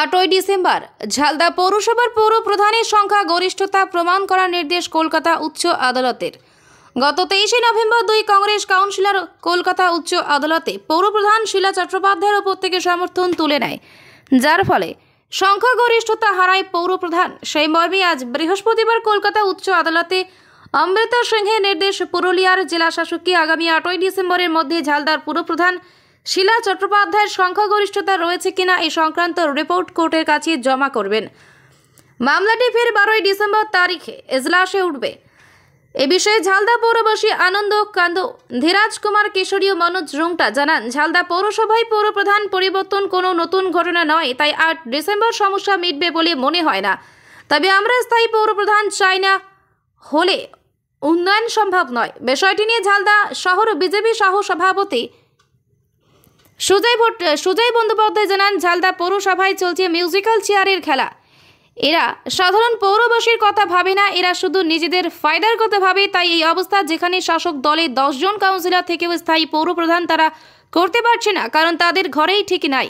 আটই ডিসেম্বর ঝালদা পৌরসভার পৌর প্রধানের সংখ্যা গরিষ্ঠতা প্রমাণ করার নির্দেশ কলকাতা উচ্চ আদালতের গত তেইশে নভেম্বর দুই কংগ্রেস কাউন্সিলর কলকাতা উচ্চ আদালতে পৌরপ্রধান শিলা চট্টোপাধ্যায়ের ওপর থেকে সমর্থন তুলে নেয় যার ফলে সংখ্যাগরিষ্ঠতা হারায় পৌরপ্রধান সেই মর্মে আজ বৃহস্পতিবার কলকাতা উচ্চ আদালতে অমৃতা সিংহের নির্দেশ পুরুলিয়ার জেলা শাসককে আগামী আটই ডিসেম্বরের মধ্যে ঝালদার পুরপ্রধান শিলা চট্টোপাধ্যায়ের সংখ্যাগরিষ্ঠতা রয়েছে কিনা এই সংক্রান্ত রিপোর্ট কোর্টের কাছে জমা করবেন মামলাটি ফের বারোই ডিসেম্বর তারিখে এজলাসে উঠবে এ বিষয়ে ঝালদা পৌরবাসী আনন্দ কান্দ ধীরাজ কুমার কিশোরী ও মনোজ রুংটা জানান ঝালদা পৌরসভায় পৌরপ্রধান পরিবর্তন কোনো নতুন ঘটনা নয় তাই আট ডিসেম্বর সমস্যা মিটবে বলে মনে হয় না তবে আমরা স্থায়ী পৌরপ্রধান চাই না হলে উন্নয়ন সম্ভব নয় বিষয়টি নিয়ে ঝালদা শহর বিজেপি সহ সভাপতি সুজয় ভট্ট সুজয় বন্দ্যোপাধ্যায় জানান ঝালদা পৌরসভায় চলছে মিউজিক্যাল চেয়ারের খেলা এরা সাধারণ পৌরবাসীর কথা ভাবে না এরা শুধু নিজেদের ফায়দার কথা ভাবে তাই এই অবস্থা যেখানে শাসক দলে দশজন কাউন্সিলর থেকেও স্থায়ী পৌরপ্রধান তারা করতে পারছে না কারণ তাদের ঘরেই ঠিক নাই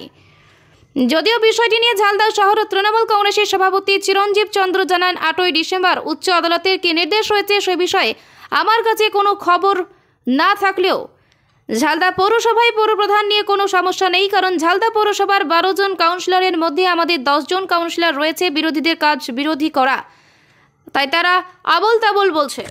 যদিও বিষয়টি নিয়ে ঝালদা শহর তৃণমূল কংগ্রেসের সভাপতি চিরঞ্জীব চন্দ্র জানান আটই ডিসেম্বর উচ্চ আদালতের কি নির্দেশ রয়েছে সে বিষয়ে আমার কাছে কোনো খবর না থাকলেও ঝালদা পৌরসভায় পৌরপ্রধান নিয়ে কোনো সমস্যা নেই কারণ ঝালদা পৌরসভার বারো জন কাউন্সিলরের মধ্যে আমাদের জন কাউন্সিলর রয়েছে বিরোধীদের কাজ বিরোধী করা তাই তারা আবল তাবল বলছে